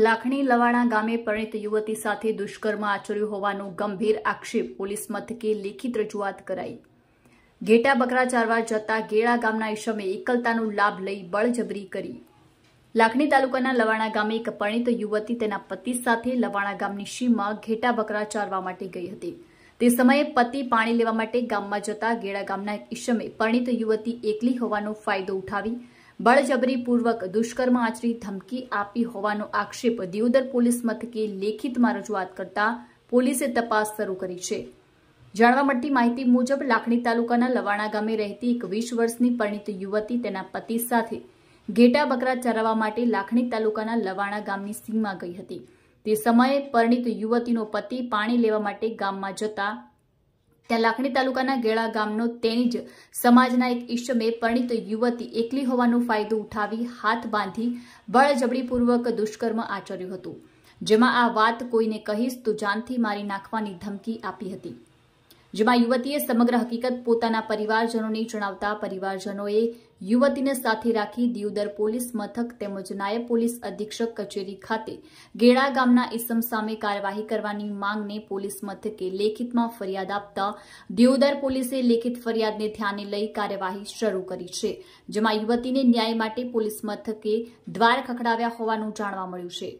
લાખણી લવાણા ગામે પરિણીત યુવતી સાથે દુષ્કર્મ આચર્યું હોવાનો ગંભીર આક્ષેપ પોલીસ મથકે લેખિત રજૂઆત કરાઈ ઘેટા બકરા ચારવા જતા ગેળા ગામના ઈશમે એકલતાનો લાભ લઈ બળજબરી કરી લાખણી તાલુકાના લવાણા ગામે એક પરિણીત યુવતી તેના પતિ સાથે લવાણા ગામની શીમાં ઘેટા બકરા ચારવા માટે ગઈ હતી તે સમયે પતિ પાણી લેવા માટે ગામમાં જતા ગેળા ગામના ઈશમે પરિણીત યુવતી એકલી હોવાનો ફાયદો ઉઠાવી બળજબરીપૂર્વક દુષ્કર્મ આચરી ધમકી આપી હોવાનો આક્ષેપ દિયોદર પોલીસ મથકે લેખિતમાં રજૂઆત કરતા પોલીસે તપાસ શરૂ કરી છે જાણવા મળતી માહિતી મુજબ લાખણી તાલુકાના લવાણા ગામે રહેતી એક વીસ વર્ષની પરિણીત યુવતી તેના પતિ સાથે ઘેટા બકરા ચરાવવા માટે લાખણી તાલુકાના લવાણા ગામની સીમમાં ગઈ હતી તે સમયે પરિણીત યુવતીનો પતિ પાણી લેવા માટે ગામમાં જતા ત્યાં લાખણી તાલુકાના ગેળા ગામનો તેની જ સમાજના એક ઈશમે પરણિત યુવતી એકલી હોવાનો ફાયદો ઉઠાવી હાથ બાંધી બળજબડીપૂર્વક દુષ્કર્મ આચર્યું હતું જેમાં આ વાત કોઈને કહીશ તો જાનથી મારી નાખવાની ધમકી આપી હતી જેમાં યુવતીએ સમગ્ર હકીકત પોતાના પરિવારજનોને જણાવતા પરિવારજનોએ યુવતીને સાથે રાખી દિયોદર પોલીસ મથક તેમજ નાયબ પોલીસ અધિક્ષક કચેરી ખાતે ગેડા ગામના ઇસમ સામે કાર્યવાહી કરવાની માંગને પોલીસ મથકે લેખિતમાં ફરિયાદ આપતા દિયોદર પોલીસે લેખિત ફરિયાદને ધ્યાને લઈ કાર્યવાહી શરૂ કરી છે જેમાં યુવતીને ન્યાય માટે પોલીસ મથકે દ્વાર ખખડાવ્યા હોવાનું જાણવા મળ્યું છે